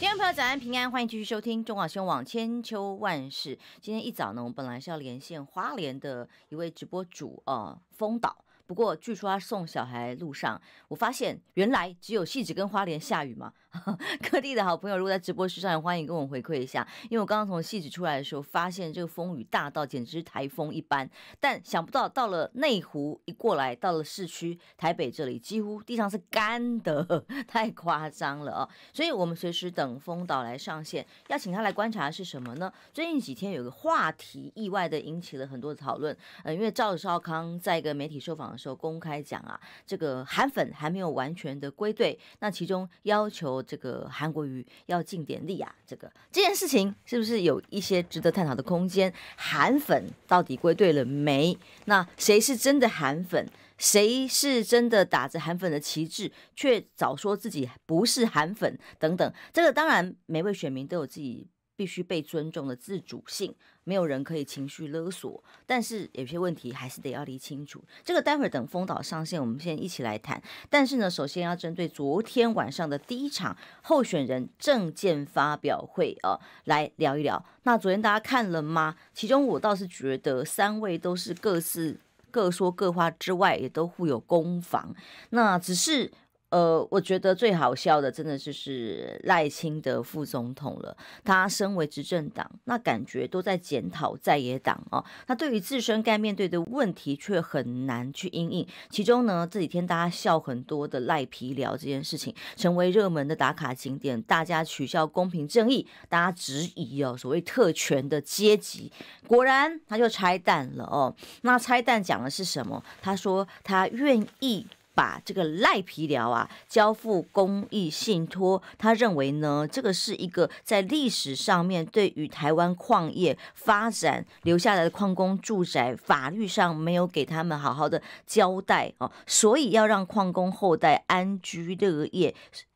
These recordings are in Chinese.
听众朋友，早安平安，欢迎继续收听中广新闻网千秋万世。今天一早呢，我们本来是要连线花莲的一位直播主呃，风岛。不过据说他送小孩路上，我发现原来只有戏子跟花莲下雨嘛。各地的好朋友，如果在直播室上，也欢迎跟我回馈一下。因为我刚刚从戏止出来的时候，发现这个风雨大到简直台风一般，但想不到到了内湖一过来，到了市区台北这里，几乎地上是干的，太夸张了啊！所以我们随时等风导来上线，要请他来观察是什么呢？最近几天有个话题意外的引起了很多的讨论，呃，因为赵少康在一个媒体受访的时候公开讲啊，这个韩粉还没有完全的归队，那其中要求。这个韩国瑜要尽点力啊！这个这件事情是不是有一些值得探讨的空间？韩粉到底归队了没？那谁是真的韩粉？谁是真的打着韩粉的旗帜却早说自己不是韩粉？等等，这个当然每位选民都有自己必须被尊重的自主性。没有人可以情绪勒索，但是有些问题还是得要理清楚。这个待会儿等风岛上线，我们先一起来谈。但是呢，首先要针对昨天晚上的第一场候选人证件发表会啊，来聊一聊。那昨天大家看了吗？其中我倒是觉得三位都是各自各说各话之外，也都互有攻防。那只是。呃，我觉得最好笑的，真的就是赖清德副总统了。他身为执政党，那感觉都在检讨在野党哦。那对于自身该面对的问题，却很难去应应。其中呢，这几天大家笑很多的赖皮聊这件事情，成为热门的打卡景点。大家取消公平正义，大家质疑哦所谓特权的阶级。果然，他就拆弹了哦。那拆弹讲的是什么？他说他愿意。把这个赖皮寮啊交付公益信托，他认为呢，这个是一个在历史上面对于台湾矿业发展留下来的矿工住宅，法律上没有给他们好好的交代哦，所以要让矿工后代安居乐业，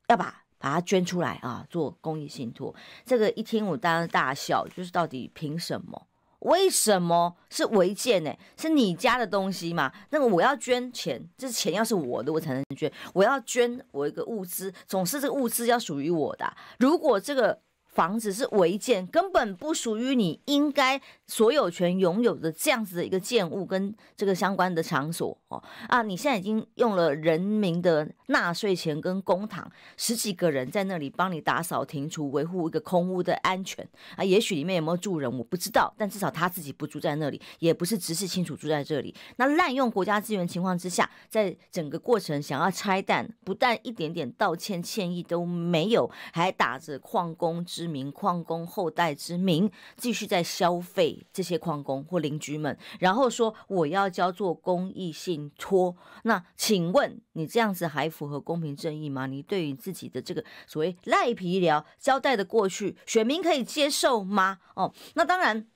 要把把它捐出来啊，做公益信托。这个一听我当然大笑，就是到底凭什么？为什么是违建呢？是你家的东西嘛？那么我要捐钱，这钱要是我的，我才能捐。我要捐我一个物资，总是这个物资要属于我的。如果这个……房子是违建，根本不属于你应该所有权拥有的这样子的一个建物跟这个相关的场所哦啊！你现在已经用了人民的纳税钱跟公帑，十几个人在那里帮你打扫、停除、维护一个空屋的安全啊！也许里面有没有住人，我不知道，但至少他自己不住在那里，也不是直系亲属住在这里。那滥用国家资源情况之下，在整个过程想要拆弹，不但一点点道歉歉意都没有，还打着旷工之。名、矿工后代之名，继续在消费这些矿工或邻居们，然后说我要交做公益性托。那请问你这样子还符合公平正义吗？你对于自己的这个所谓赖皮聊交代的过去，选民可以接受吗？哦，那当然，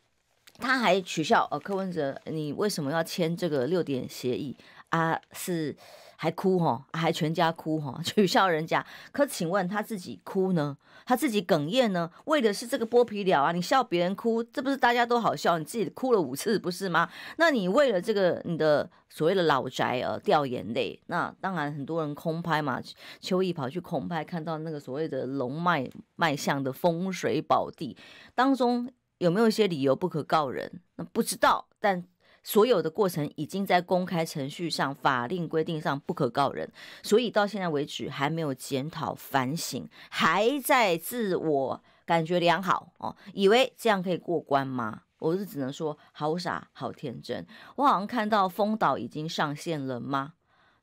他还取笑呃柯文哲，你为什么要签这个六点协议啊？是。还哭哈，还全家哭哈，取笑人家。可请问他自己哭呢？他自己哽咽呢？为的是这个剥皮了啊！你笑别人哭，这不是大家都好笑？你自己哭了五次，不是吗？那你为了这个你的所谓的老宅而掉眼泪，那当然很多人空拍嘛。邱毅跑去空拍，看到那个所谓的龙脉脉象的风水宝地当中，有没有一些理由不可告人？那不知道，但。所有的过程已经在公开程序上、法令规定上不可告人，所以到现在为止还没有检讨反省，还在自我感觉良好哦，以为这样可以过关吗？我是只能说好傻、好天真。我好像看到风岛已经上线了吗？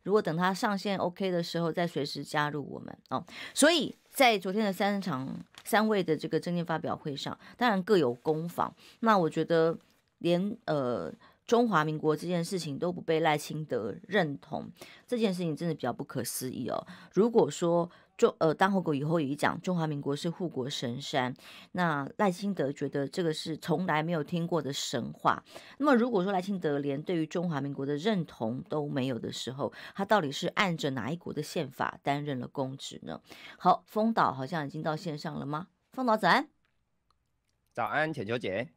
如果等他上线 OK 的时候，再随时加入我们哦。所以在昨天的三场三位的这个证件发表会上，当然各有攻防。那我觉得连呃。中华民国这件事情都不被赖清德认同，这件事情真的比较不可思议哦。如果说中呃，当后国以后也讲中华民国是护国神山，那赖清德觉得这个是从来没有听过的神话。那么如果说赖清德连对于中华民国的认同都没有的时候，他到底是按着哪一国的宪法担任了公职呢？好，风岛好像已经到线上了吗？风岛早安，早安，铁球姐。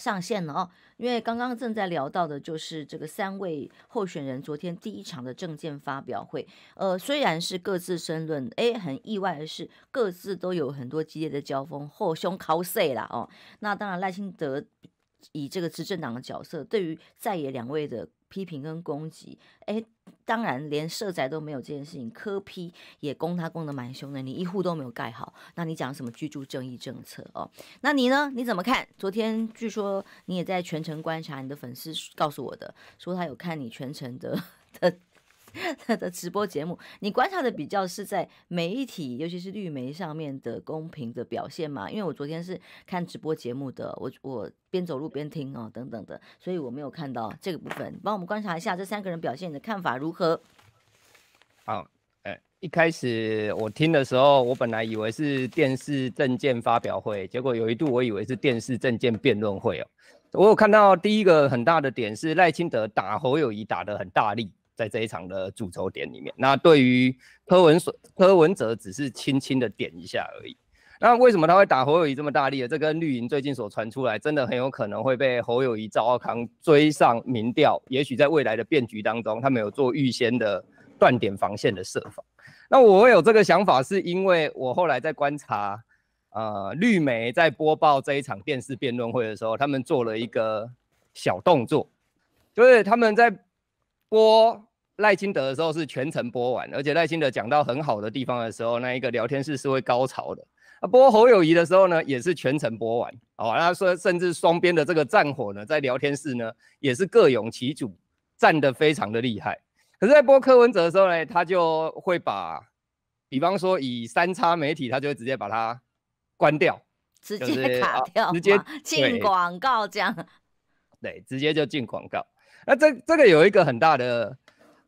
上线了哦，因为刚刚正在聊到的就是这个三位候选人昨天第一场的证件发表会，呃，虽然是各自申论，哎，很意外的是各自都有很多激烈的交锋，后胸靠碎了哦。那当然赖清德以这个执政党的角色，对于在野两位的。批评跟攻击，哎，当然连社宅都没有这件事情，科批也攻他攻得蛮凶的，你一户都没有盖好，那你讲什么居住正义政策哦？那你呢？你怎么看？昨天据说你也在全程观察，你的粉丝告诉我的，说他有看你全程的的。的直播节目，你观察的比较是在媒体，尤其是绿媒上面的公平的表现嘛？因为我昨天是看直播节目的，我我边走路边听啊，等等的，所以我没有看到这个部分。帮我们观察一下这三个人表现，你的看法如何？好，哎，一开始我听的时候，我本来以为是电视证件发表会，结果有一度我以为是电视证件辩论会哦。我有看到第一个很大的点是赖清德打侯友谊打的很大力。在这一场的主轴点里面，那对于柯文所柯文哲只是轻轻的点一下而已。那为什么他会打侯友谊这么大力的？这跟绿营最近所传出来，真的很有可能会被侯友谊、赵阿康追上民调。也许在未来的变局当中，他没有做预先的断点防线的设防。那我有这个想法，是因为我后来在观察，呃，绿媒在播报这一场电视辩论会的时候，他们做了一个小动作，就是他们在播。赖清德的时候是全程播完，而且赖清德讲到很好的地方的时候，那一个聊天室是会高潮的。啊，播侯友谊的时候呢，也是全程播完，哦，他说甚至双边的这个战火呢，在聊天室呢也是各勇其主，战得非常的厉害。可是，在播柯文哲的时候呢，他就会把，比方说以三叉媒体，他就会直接把它关掉，直接卡掉，直接 进广告，这样。对，直接就进广告。那这这个有一个很大的。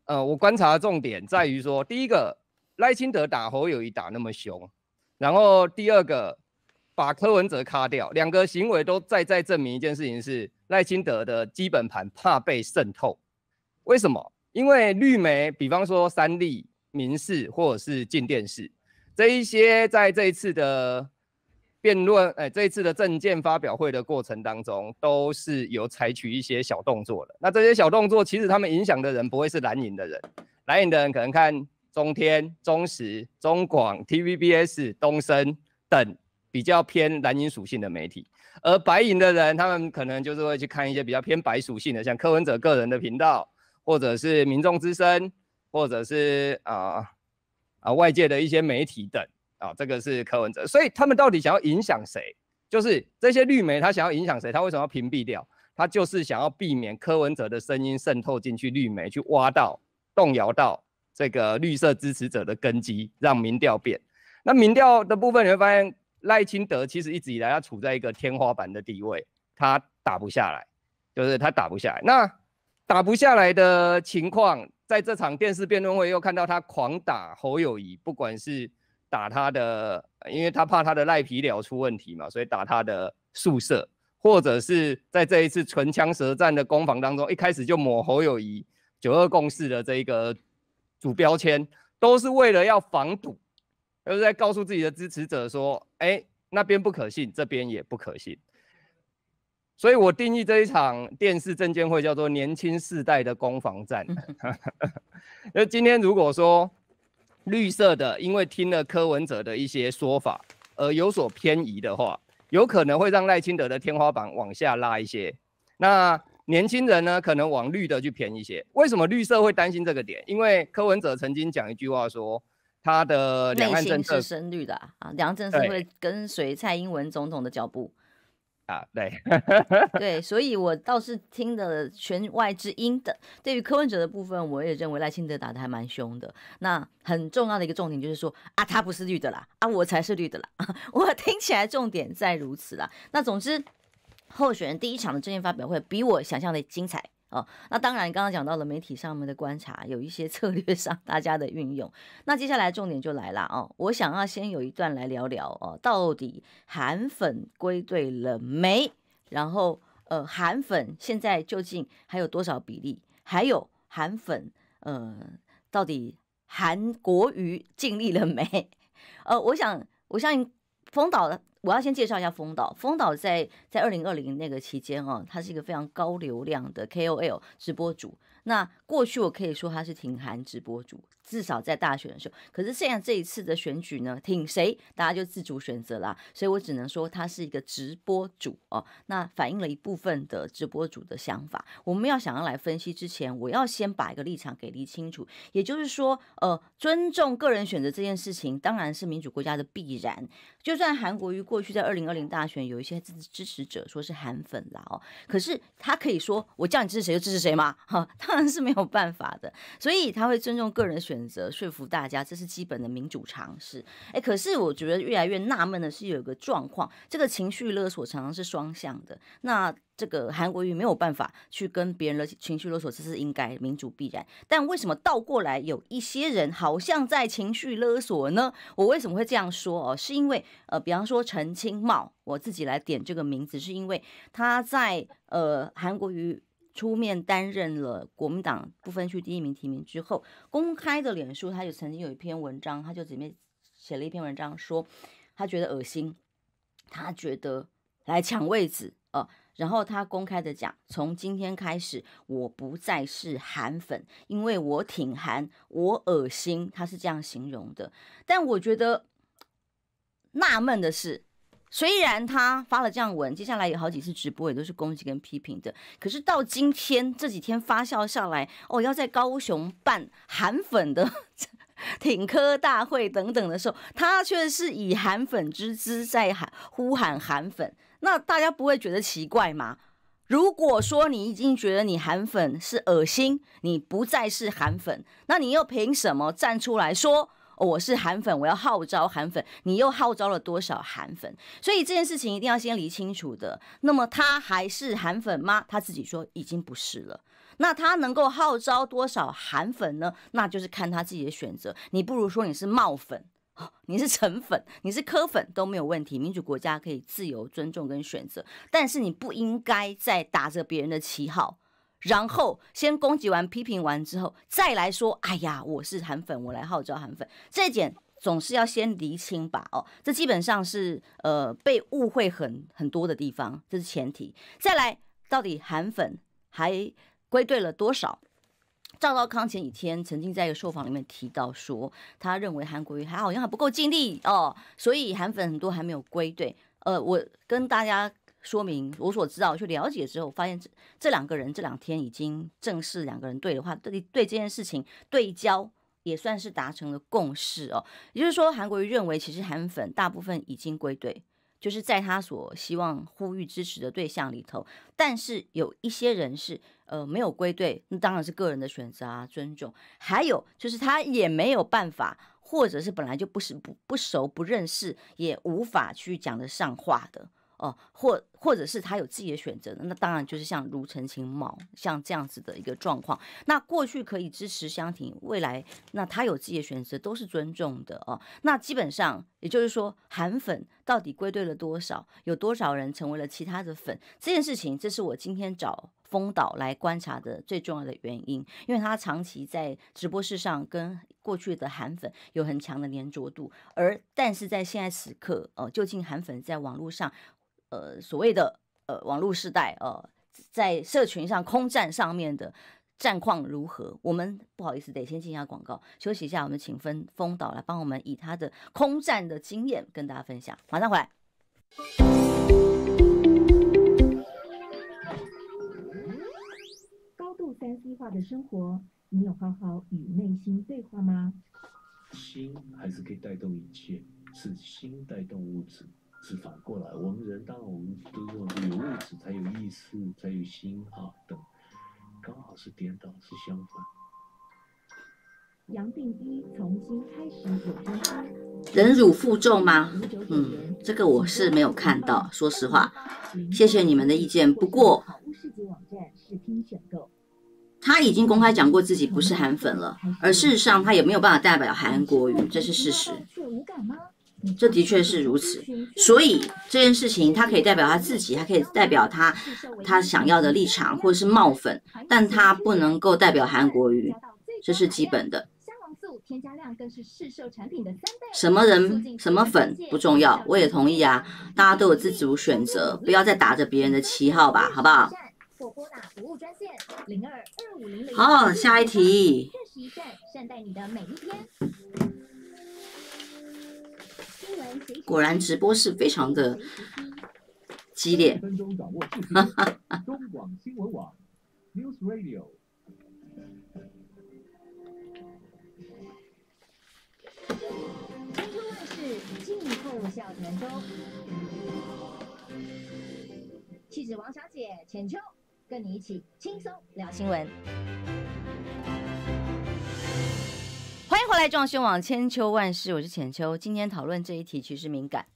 呃，我观察的重点在于说，第一个赖清德打侯友谊打那么凶，然后第二个把柯文哲卡掉，两个行为都在在证明一件事情是赖清德的基本盘怕被渗透。为什么？因为绿媒，比方说三立、民视或者是进电视，这一些在这一次的。辩论，哎，这一次的政见发表会的过程当中，都是有采取一些小动作的。那这些小动作，其实他们影响的人不会是蓝营的人，蓝营的人可能看中天、中时、中广、TVBS、东升等比较偏蓝营属性的媒体；而白营的人，他们可能就是会去看一些比较偏白属性的，像柯文哲个人的频道，或者是民众之声，或者是啊啊外界的一些媒体等。啊，这个是柯文哲，所以他们到底想要影响谁？就是这些绿媒，他想要影响谁？他为什么要屏蔽掉？他就是想要避免柯文哲的声音渗透进去绿媒，去挖到、动摇到这个绿色支持者的根基，让民调变。那民调的部分，你会发现赖清德其实一直以来他处在一个天花板的地位，他打不下来，就是他打不下来。那打不下来的情况，在这场电视辩论会又看到他狂打侯友谊，不管是。打他的，因为他怕他的赖皮鸟出问题嘛，所以打他的宿舍，或者是在这一次唇枪舌战的攻防当中，一开始就抹侯友谊九二共识的这一个主标签，都是为了要防堵，又在告诉自己的支持者说，哎，那边不可信，这边也不可信。所以我定义这一场电视证监会叫做年轻世代的攻防战。因 为今天如果说。绿色的，因为听了柯文哲的一些说法而有所偏移的话，有可能会让赖清德的天花板往下拉一些。那年轻人呢，可能往绿的去偏一些。为什么绿色会担心这个点？因为柯文哲曾经讲一句话说，他的政心是深绿的啊，岸政策会跟随蔡英文总统的脚步。对，对，所以我倒是听的弦外之音的。对于柯文哲的部分，我也认为赖清德打的还蛮凶的。那很重要的一个重点就是说，啊，他不是绿的啦，啊，我才是绿的啦。我听起来重点在如此啦。那总之，候选人第一场的政见发表会，比我想象的精彩。哦，那当然，刚刚讲到了媒体上面的观察，有一些 策略上大家的运用。那接下来重点就来了哦，我想要先有一段来聊聊哦，到底韩粉归队了没？然后呃，韩粉现在究竟还有多少比例？还有韩粉呃，到底韩国瑜尽力了没？呃，我想我相信冯导的。我要先介绍一下风导。风导在在二零二零那个期间，啊，他是一个非常高流量的 KOL 直播主。那过去我可以说他是挺韩直播主，至少在大选的时候。可是现在这一次的选举呢，挺谁大家就自主选择啦。所以我只能说他是一个直播主哦，那反映了一部分的直播主的想法。我们要想要来分析之前，我要先把一个立场给理清楚。也就是说，呃，尊重个人选择这件事情，当然是民主国家的必然。就算韩国瑜过去在二零二零大选有一些支持者说是韩粉啦哦，可是他可以说我叫你支持谁就支持谁吗？哈，当然是没有。有办法的，所以他会尊重个人选择，说服大家，这是基本的民主常识。哎，可是我觉得越来越纳闷的是，有一个状况，这个情绪勒索常常是双向的。那这个韩国瑜没有办法去跟别人的情绪勒索，这是应该民主必然。但为什么倒过来有一些人好像在情绪勒索呢？我为什么会这样说哦？是因为呃，比方说陈清茂，我自己来点这个名字，是因为他在呃韩国瑜。出面担任了国民党不分区第一名提名之后，公开的脸书，他就曾经有一篇文章，他就里面写了一篇文章，说他觉得恶心，他觉得来抢位子呃，然后他公开的讲，从今天开始我不再是韩粉，因为我挺韩，我恶心，他是这样形容的，但我觉得纳闷的是。虽然他发了这样文，接下来有好几次直播也都是攻击跟批评的，可是到今天这几天发酵下来，哦，要在高雄办韩粉的 挺科大会等等的时候，他却是以韩粉之姿在喊呼喊韩粉，那大家不会觉得奇怪吗？如果说你已经觉得你韩粉是恶心，你不再是韩粉，那你又凭什么站出来说？我是韩粉，我要号召韩粉，你又号召了多少韩粉？所以这件事情一定要先理清楚的。那么他还是韩粉吗？他自己说已经不是了。那他能够号召多少韩粉呢？那就是看他自己的选择。你不如说你是冒粉，你是成粉，你是科粉都没有问题。民主国家可以自由尊重跟选择，但是你不应该在打着别人的旗号。然后先攻击完、批评完之后，再来说，哎呀，我是韩粉，我来号召韩粉，这一点总是要先厘清吧？哦，这基本上是呃被误会很很多的地方，这是前提。再来，到底韩粉还归队了多少？赵昭康前几天曾经在一个受访里面提到说，他认为韩国瑜还好像还不够尽力哦，所以韩粉很多还没有归队。呃，我跟大家。说明我所知道去了解之后，发现这这两个人这两天已经正式两个人对的话，对对这件事情对焦也算是达成了共识哦。也就是说，韩国瑜认为，其实韩粉大部分已经归队，就是在他所希望呼吁支持的对象里头。但是有一些人是呃没有归队，那当然是个人的选择啊，尊重。还有就是他也没有办法，或者是本来就不是不不熟不认识，也无法去讲得上话的。哦，或或者是他有自己的选择那当然就是像如陈情毛像这样子的一个状况。那过去可以支持香婷，未来那他有自己的选择都是尊重的哦。那基本上也就是说，韩粉到底归队了多少，有多少人成为了其他的粉这件事情，这是我今天找风岛来观察的最重要的原因，因为他长期在直播室上跟过去的韩粉有很强的粘着度，而但是在现在此刻哦，究竟韩粉在网络上。呃，所谓的呃网络时代，呃，在社群上空战上面的战况如何？我们不好意思，得先进一下广告，休息一下。我们请分风导来帮我们以他的空战的经验跟大家分享，马上回来。高度三 C 化的生活，你有好好与内心对话吗？心还是可以带动一切，是心带动物质。是反过来，我们人当然我们都说有物质才有意识，才有心啊等，刚好是颠倒，是相反。杨定一重新开始有金忍辱负重吗？嗯，这个我是没有看到，说实话。谢谢你们的意见。不过，他已经公开讲过自己不是韩粉了，而事实上他也没有办法代表韩国语，这是事实。这的确是如此，所以这件事情他可以代表他自己，他可以代表他他想要的立场，或者是冒粉，但他不能够代表韩国瑜，这是基本的。什么人什么粉不重要，我也同意啊，大家都有自主选择，不要再打着别人的旗号吧，好不好？好，下一题。果然直播是非常的激烈。哈哈哈哈哈。新春万事尽在小田中，气质王小姐浅秋，跟你一起轻松聊新闻。欢迎回来，壮雄网千秋万事，我是浅秋。今天讨论这一题，其实敏感。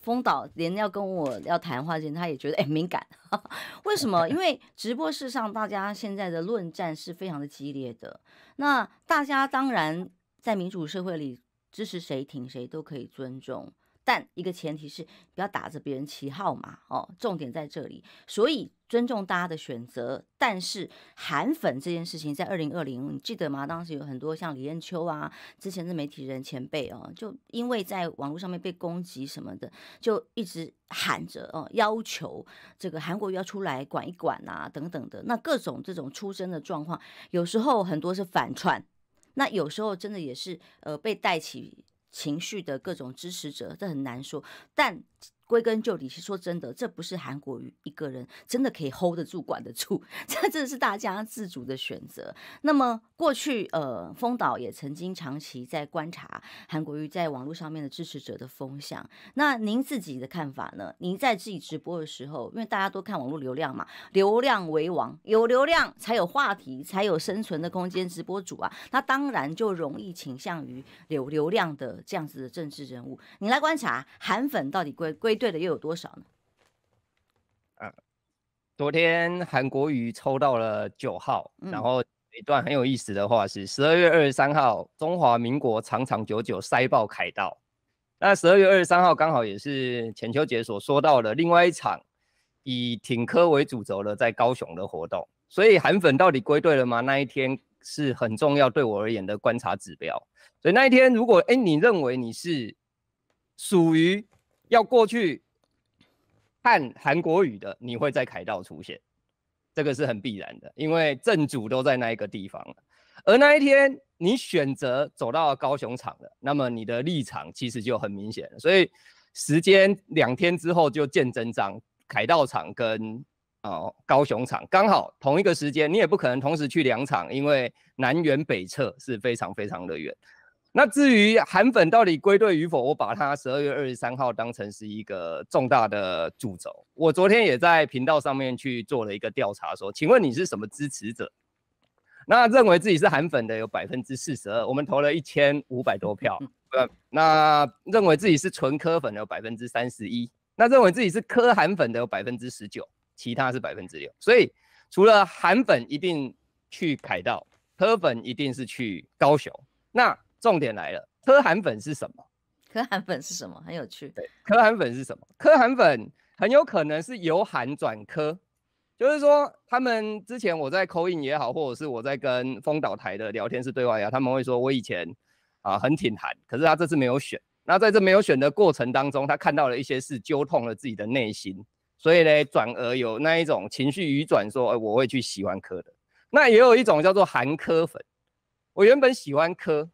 风导连要跟我要谈话之前，他也觉得哎敏感，为什么？因为直播室上大家现在的论战是非常的激烈的。那大家当然在民主社会里，支持谁挺谁都可以尊重。但一个前提是不要打着别人旗号嘛，哦，重点在这里，所以尊重大家的选择。但是韩粉这件事情，在二零二零，你记得吗？当时有很多像李彦秋啊，之前的媒体人前辈哦，就因为在网络上面被攻击什么的，就一直喊着哦，要求这个韩国要出来管一管啊，等等的。那各种这种出声的状况，有时候很多是反串，那有时候真的也是呃被带起。情绪的各种支持者，这很难说。但归根究底，说真的，这不是韩国瑜一个人真的可以 hold 得住、管得住，这真的是大家自主的选择。那么。过去，呃，风导也曾经长期在观察韩国瑜在网络上面的支持者的风向。那您自己的看法呢？您在自己直播的时候，因为大家都看网络流量嘛，流量为王，有流量才有话题，才有生存的空间。直播主啊，那当然就容易倾向于流流量的这样子的政治人物。你来观察韩粉到底归归队的又有多少呢？昨天韩国瑜抽到了九号，然后。一段很有意思的话是：十二月二十三号，中华民国长长久久塞爆凯道。那十二月二十三号刚好也是钱秋杰所说到的另外一场以挺科为主轴的在高雄的活动。所以韩粉到底归队了吗？那一天是很重要对我而言的观察指标。所以那一天如果哎你认为你是属于要过去看韩国语的，你会在凯道出现。这个是很必然的，因为正主都在那一个地方了。而那一天你选择走到高雄场了，那么你的立场其实就很明显了。所以时间两天之后就见真章，凯道场跟哦高雄场刚好同一个时间，你也不可能同时去两场，因为南辕北辙是非常非常的远。那至于韩粉到底归队与否，我把它十二月二十三号当成是一个重大的主轴。我昨天也在频道上面去做了一个调查，说，请问你是什么支持者？那认为自己是韩粉的有百分之四十二，我们投了一千五百多票。那认为自己是纯科粉的有百分之三十一，那认为自己是科韩粉的有百分之十九，其他是百分之六。所以除了韩粉一定去凯道，科粉一定是去高雄。那重点来了，科韩粉是什么？科韩粉是什么？很有趣。对，科韩粉是什么？科韩粉很有可能是由韩转科，就是说他们之前我在口音也好，或者是我在跟风导台的聊天室对也好，他们会说我以前啊很挺韩，可是他这次没有选。那在这没有选的过程当中，他看到了一些事，揪痛了自己的内心，所以呢转而有那一种情绪语转说，哎，我会去喜欢科的。那也有一种叫做韩科粉，我原本喜欢科。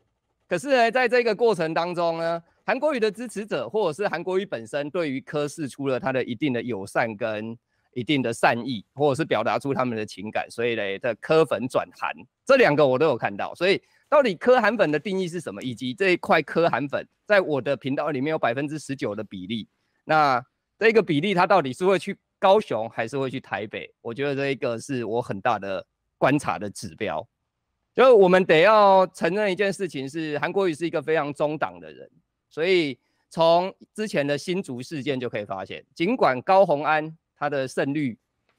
可是呢，在这个过程当中呢，韩国语的支持者或者是韩国语本身，对于柯氏出了他的一定的友善跟一定的善意，或者是表达出他们的情感，所以呢，这柯粉转韩这两个我都有看到。所以，到底柯韩粉的定义是什么？以及这一块柯韩粉在我的频道里面有百分之十九的比例，那这个比例它到底是会去高雄还是会去台北？我觉得这一个是我很大的观察的指标。就我们得要承认一件事情，是韩国瑜是一个非常中党的人，所以从之前的新竹事件就可以发现，尽管高鸿安他的胜率，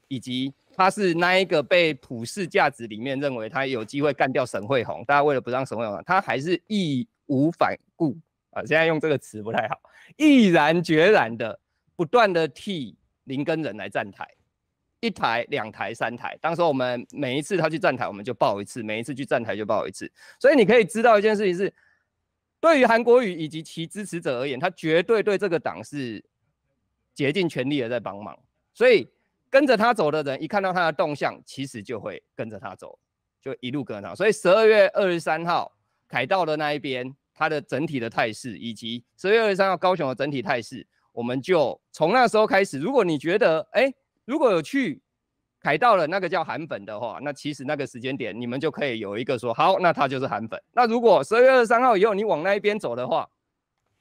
以及他是那一个被普世价值里面认为他有机会干掉沈惠宏，大家为了不让沈惠宏，他还是义无反顾啊，现在用这个词不太好，毅然决然的不断的替林根人来站台。一台、两台、三台。当时我们每一次他去站台，我们就报一次；每一次去站台就报一次。所以你可以知道一件事情是，对于韩国瑜以及其支持者而言，他绝对对这个党是竭尽全力的在帮忙。所以跟着他走的人，一看到他的动向，其实就会跟着他走，就一路跟着他。所以十二月二十三号凯道的那一边，他的整体的态势，以及十二月二十三号高雄的整体态势，我们就从那时候开始。如果你觉得，哎。如果有去踩到了那个叫韩粉的话，那其实那个时间点你们就可以有一个说好，那他就是韩粉。那如果十二月二十三号以后你往那一边走的话，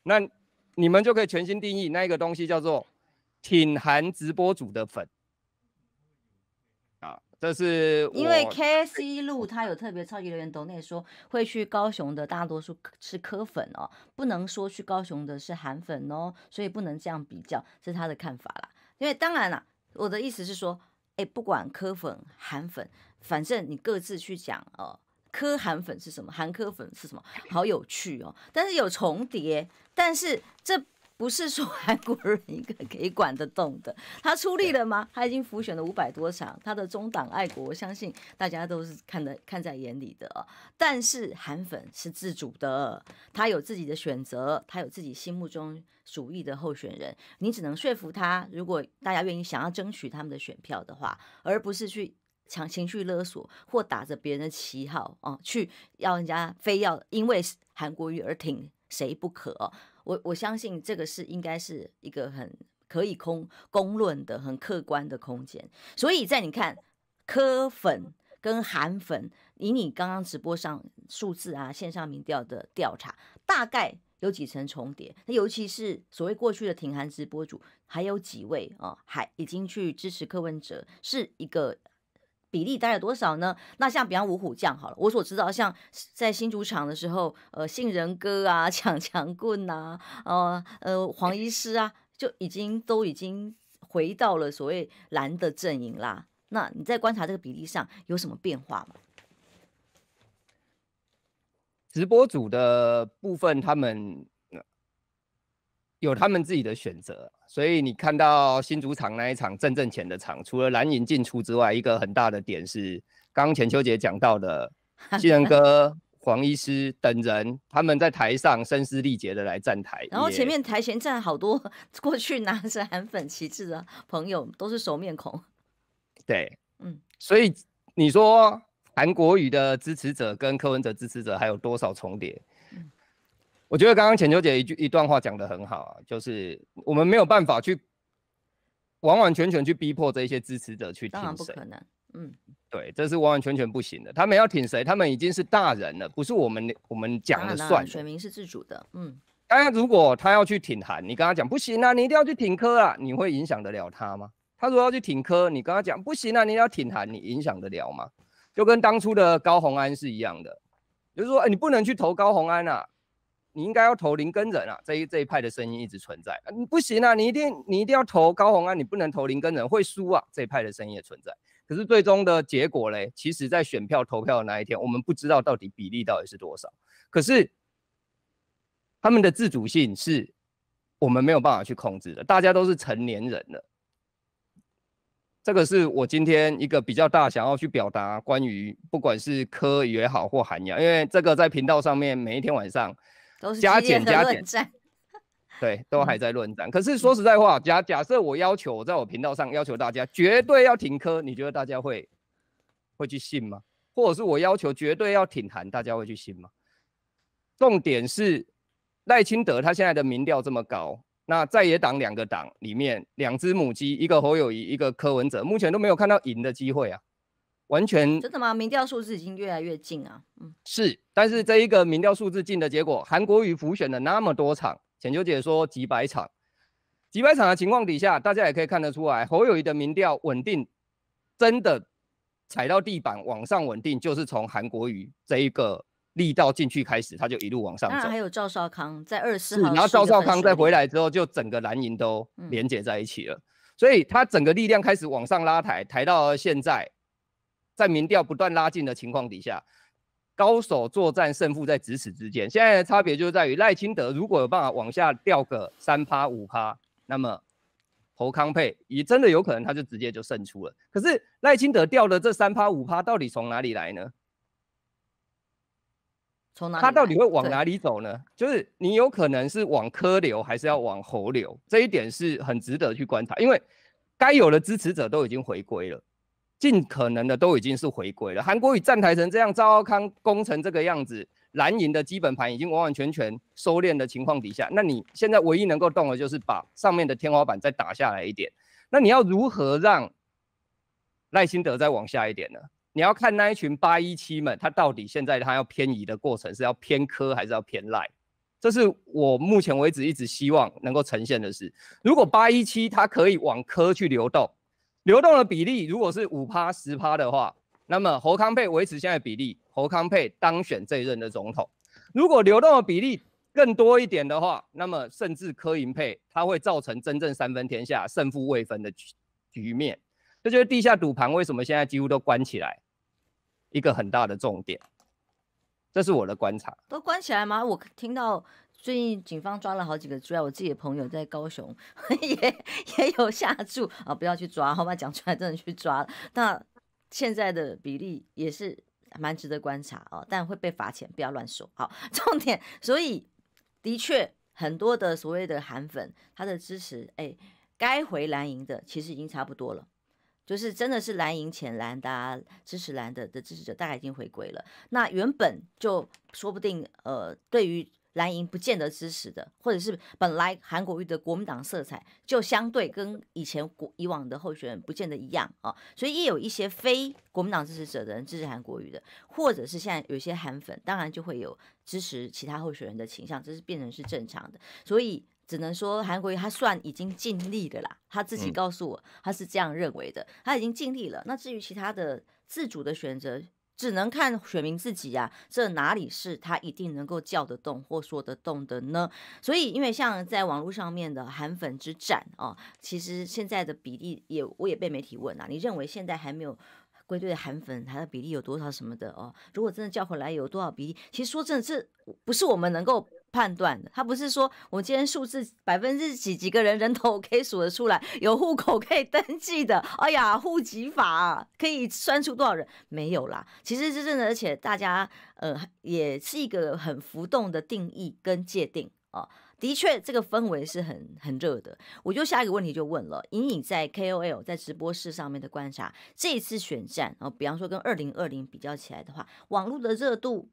那你们就可以全新定义那一个东西叫做挺韩直播组的粉啊。这是因为 K C 路他有特别超级留言，都内说会去高雄的大多数是科粉哦，不能说去高雄的是韩粉哦，所以不能这样比较，这是他的看法啦。因为当然啦。我的意思是说，哎，不管科粉、韩粉，反正你各自去讲哦。科韩粉是什么？韩科粉是什么？好有趣哦。但是有重叠，但是这。不是说韩国人一个可以管得动的，他出力了吗？他已经浮选了五百多场，他的中党爱国，我相信大家都是看的看在眼里的。但是韩粉是自主的，他有自己的选择，他有自己心目中主义的候选人。你只能说服他，如果大家愿意想要争取他们的选票的话，而不是去强行去勒索或打着别人的旗号哦，去要人家非要因为韩国瑜而挺谁不可。我我相信这个是应该是一个很可以空公论的、很客观的空间。所以在你看，科粉跟韩粉，以你刚刚直播上数字啊，线上民调的调查，大概有几层重叠。那尤其是所谓过去的挺韩直播主，还有几位啊，还已经去支持柯文哲，是一个。比例大概多少呢？那像比方五虎将好了，我所知道像在新主场的时候，呃，杏仁哥啊，抢 强棍啊、呃呃，黄医师啊，就已经都已经回到了所谓蓝的阵营啦。那你在观察这个比例上有什么变化吗？直播组的部分，他们。有他们自己的选择，所以你看到新主场那一场挣挣钱的场，除了蓝营进出之外，一个很大的点是，刚刚浅秋杰讲到的，纪仁哥、黄医师等人他们在台上声嘶力竭的来站台，然后前面台前站好多 过去拿着韩粉旗帜的朋友，都是熟面孔。对，嗯，所以你说韩国语的支持者跟柯文哲支持者还有多少重叠？我觉得刚刚浅秋姐一句一段话讲的很好，啊，就是我们没有办法去完完全全去逼迫这些支持者去听谁，不可能。嗯，对，这是完完全全不行的。他们要挺谁，他们已经是大人了，不是我们我们讲的算。选民是自主的。嗯，然，如果他要去挺韩，你跟他讲不行啊，你一定要去挺科啊，你会影响得了他吗？他如果要去挺科，你跟他讲不行啊，你要挺韩，你影响得了吗？就跟当初的高红安是一样的，就是说，哎，你不能去投高红安啊。你应该要投林跟人啊，这一这一派的声音一直存在。你不行啊，你一定你一定要投高红安，你不能投林跟人会输啊。这一派的声音也存在，可是最终的结果嘞，其实在选票投票的那一天，我们不知道到底比例到底是多少。可是他们的自主性是我们没有办法去控制的，大家都是成年人了。这个是我今天一个比较大想要去表达关于不管是科也好或涵养，因为这个在频道上面每一天晚上。都是加减加减 对，都还在论战。可是说实在话，假假设我要求我在我频道上要求大家绝对要停科，你觉得大家会会去信吗？或者是我要求绝对要挺韩，大家会去信吗？重点是赖清德他现在的民调这么高，那在野党两个党里面，两只母鸡，一个侯友谊，一个柯文哲，目前都没有看到赢的机会啊。完全真的吗？民调数字已经越来越近啊，嗯，是，但是这一个民调数字近的结果，韩国瑜浮选了那么多场，浅秋姐说几百场，几百场的情况底下，大家也可以看得出来，侯友谊的民调稳定，真的踩到地板往上稳定，就是从韩国瑜这一个力道进去开始，他就一路往上。当然还有赵少康在二四。是，然后赵少康再回来之后，就整个蓝营都连接在一起了，所以他整个力量开始往上拉抬，抬到现在。在民调不断拉近的情况底下，高手作战胜负在咫尺之间。现在的差别就在于赖清德如果有办法往下掉个三趴五趴，那么侯康佩也真的有可能他就直接就胜出了。可是赖清德掉的这三趴五趴到底从哪里来呢？从哪？他到底会往哪里走呢？就是你有可能是往科流，还是要往侯流？这一点是很值得去观察，因为该有的支持者都已经回归了。尽可能的都已经是回归了。韩国与站台城这样，赵高康攻成这个样子，蓝营的基本盘已经完完全全收敛的情况底下，那你现在唯一能够动的就是把上面的天花板再打下来一点。那你要如何让赖心德再往下一点呢？你要看那一群八一七们，他到底现在他要偏移的过程是要偏科还是要偏赖？这是我目前为止一直希望能够呈现的是，如果八一七他可以往科去流动。流动的比例如果是五趴十趴的话，那么侯康配维持现在比例，侯康配当选这一任的总统。如果流动的比例更多一点的话，那么甚至柯银配，他会造成真正三分天下、胜负未分的局局面。这就是地下赌盘为什么现在几乎都关起来，一个很大的重点。这是我的观察。都关起来吗？我听到。最近警方抓了好几个，之外，我自己的朋友在高雄 也也有下注啊，不要去抓，好吧？讲出来真的去抓，那现在的比例也是蛮值得观察哦，但会被罚钱，不要乱说。好，重点，所以的确很多的所谓的韩粉，他的支持，哎，该回蓝营的其实已经差不多了，就是真的是蓝营浅蓝，大家支持蓝的的支持者大概已经回归了，那原本就说不定呃，对于。蓝营不见得支持的，或者是本来韩国瑜的国民党色彩就相对跟以前国以往的候选人不见得一样啊，所以也有一些非国民党支持者的人支持韩国瑜的，或者是现在有一些韩粉，当然就会有支持其他候选人的倾向，这是变成是正常的。所以只能说韩国瑜他算已经尽力的啦，他自己告诉我他是这样认为的，他已经尽力了。那至于其他的自主的选择。只能看选民自己啊，这哪里是他一定能够叫得动或说得动的呢？所以，因为像在网络上面的韩粉之战啊，其实现在的比例也，我也被媒体问啊，你认为现在还没有归队的韩粉他的比例有多少什么的哦？如果真的叫回来有多少比例？其实说真的，这不是我们能够。判断的，他不是说我今天数字百分之几几个人人头可以数得出来，有户口可以登记的，哎呀户籍法可以算出多少人没有啦。其实这真的，而且大家呃也是一个很浮动的定义跟界定哦。的确，这个氛围是很很热的。我就下一个问题就问了：隐隐在 KOL 在直播室上面的观察，这一次选战哦，比方说跟二零二零比较起来的话，网络的热度。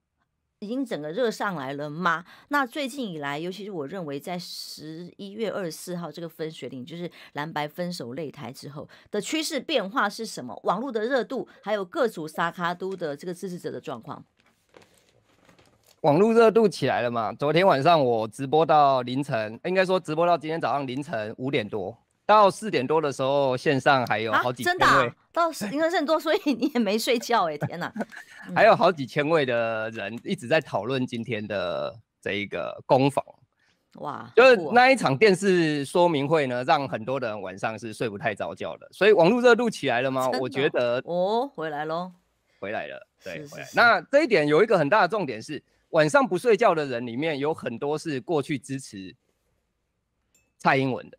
已经整个热上来了吗？那最近以来，尤其是我认为在十一月二十四号这个分水岭，就是蓝白分手擂台之后的趋势变化是什么？网络的热度，还有各组沙卡都的这个支持者的状况，网络热度起来了嘛？昨天晚上我直播到凌晨，应该说直播到今天早上凌晨五点多。到四点多的时候，线上还有好几真的到凌晨很多，所以你也没睡觉哎，天哪！还有好几千位的人一直在讨论今天的这一个工坊，哇！就是那一场电视说明会呢，让很多人晚上是睡不太着觉的，所以网络热度起来了吗？我觉得哦，回来喽，回来了，对，回来。那这一点有一个很大的重点是，晚上不睡觉的人里面有很多是过去支持蔡英文的。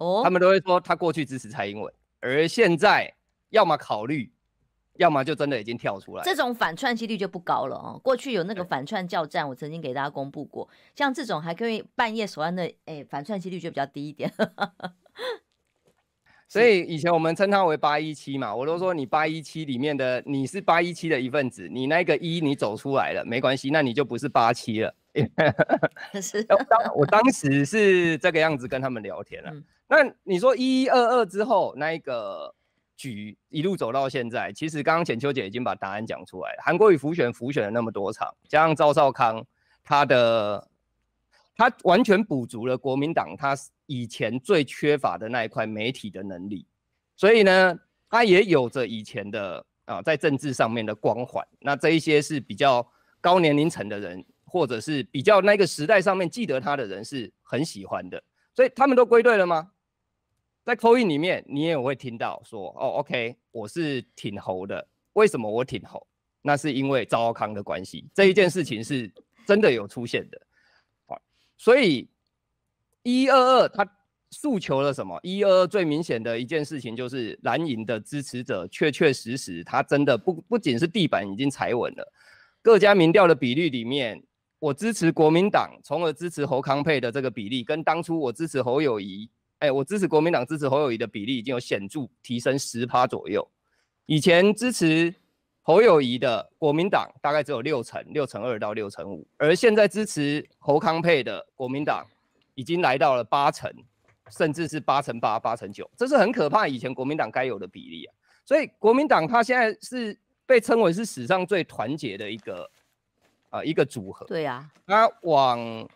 哦，他们都会说他过去支持蔡英文，而现在要么考虑，要么就真的已经跳出来。这种反串几率就不高了哦。过去有那个反串叫战，我曾经给大家公布过，像这种还可以半夜手安的，哎，反串几率就比较低一点。所以以前我们称他为八一七嘛，我都说你八一七里面的你是八一七的一份子，你那个一你走出来了没关系，那你就不是八七了。是，当我当时是这个样子跟他们聊天了。那你说一一二二之后那一个局一路走到现在，其实刚刚浅秋姐已经把答案讲出来了。韩国瑜浮选浮选了那么多场，加上赵少康，他的他完全补足了国民党他以前最缺乏的那一块媒体的能力，所以呢，他也有着以前的啊在政治上面的光环。那这一些是比较高年龄层的人。或者是比较那个时代上面记得他的人是很喜欢的，所以他们都归队了吗？在口音里面，你也会听到说：“哦，OK，我是挺猴的。为什么我挺猴？那是因为赵康的关系。这一件事情是真的有出现的。啊，所以一二二他诉求了什么？一二二最明显的一件事情就是蓝营的支持者确确实实，他真的不不仅是地板已经踩稳了，各家民调的比率里面。我支持国民党，从而支持侯康佩的这个比例，跟当初我支持侯友谊，哎，我支持国民党支持侯友谊的比例已经有显著提升十趴左右。以前支持侯友谊的国民党大概只有六成、六成二到六成五，而现在支持侯康佩的国民党已经来到了八成，甚至是八成八、八成九，这是很可怕。以前国民党该有的比例啊，所以国民党它现在是被称为是史上最团结的一个。啊，一个组合。对呀，那往